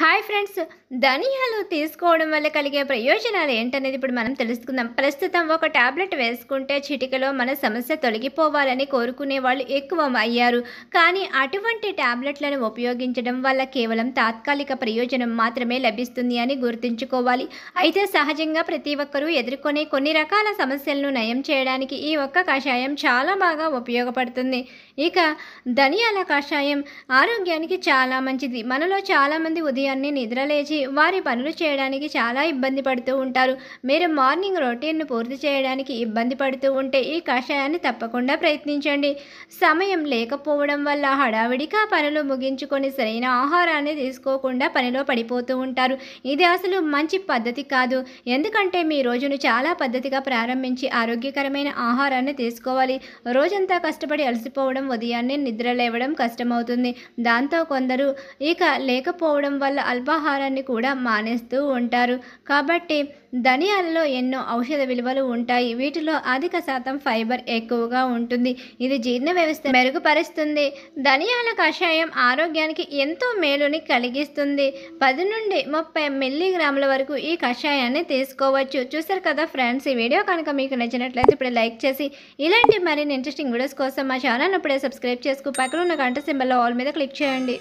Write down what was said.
hi friends ధనియాలు తీసుకోవడం వల్ల కలిగే ప్రయోజనాలు ఏంటనేది ఇప్పుడు మనం తెలుసుకుందాం ప్రస్తుతం ఒక ట్యాబ్లెట్ వేసుకుంటే చిటికలో మన సమస్య తొలగిపోవాలని కోరుకునే వాళ్ళు ఎక్కువ అయ్యారు కానీ అటువంటి ట్యాబ్లెట్లను ఉపయోగించడం వల్ల కేవలం తాత్కాలిక ప్రయోజనం మాత్రమే లభిస్తుంది అని గుర్తుంచుకోవాలి అయితే సహజంగా ప్రతి ఒక్కరూ ఎదుర్కొనే కొన్ని రకాల సమస్యలను నయం చేయడానికి ఈ ఒక్క కషాయం చాలా బాగా ఉపయోగపడుతుంది ఇక ధనియాల కషాయం ఆరోగ్యానికి చాలా మంచిది మనలో చాలామంది ఉదయం ఉదయాన్నే నిద్రలేచి వారి పనులు చేయడానికి చాలా ఇబ్బంది పడుతూ ఉంటారు మీరు మార్నింగ్ రొటీన్ను పూర్తి చేయడానికి ఇబ్బంది పడుతూ ఉంటే ఈ కషాయాన్ని తప్పకుండా ప్రయత్నించండి సమయం లేకపోవడం వల్ల హడావిడిగా పనులు ముగించుకొని సరైన ఆహారాన్ని తీసుకోకుండా పనిలో పడిపోతూ ఉంటారు ఇది అసలు మంచి పద్ధతి కాదు ఎందుకంటే మీ రోజును చాలా పద్ధతిగా ప్రారంభించి ఆరోగ్యకరమైన ఆహారాన్ని తీసుకోవాలి రోజంతా కష్టపడి అలసిపోవడం ఉదయాన్నే నిద్ర లేవడం కష్టమవుతుంది దాంతో కొందరు ఇక లేకపోవడం వల్ల వాళ్ళ అల్పాహారాన్ని కూడా మానేస్తూ ఉంటారు కాబట్టి ధనియాలలో ఎన్నో ఔషధ విలువలు ఉంటాయి వీటిలో అధిక శాతం ఫైబర్ ఎక్కువగా ఉంటుంది ఇది జీర్ణ వ్యవస్థ మెరుగుపరుస్తుంది ధనియాల కషాయం ఆరోగ్యానికి ఎంతో మేలుని కలిగిస్తుంది పది నుండి ముప్పై మిల్లీగ్రాముల వరకు ఈ కషాయాన్ని తీసుకోవచ్చు చూసారు కదా ఫ్రెండ్స్ ఈ వీడియో కనుక మీకు నచ్చినట్లయితే ఇప్పుడు లైక్ చేసి ఇలాంటి మరిన్ని ఇంట్రెస్టింగ్ వీడియోస్ కోసం మా ఛానల్ ఇప్పుడే సబ్స్క్రైబ్ చేసుకు పక్కన ఉన్న గంట సింబల్లో ఆల్ మీద క్లిక్ చేయండి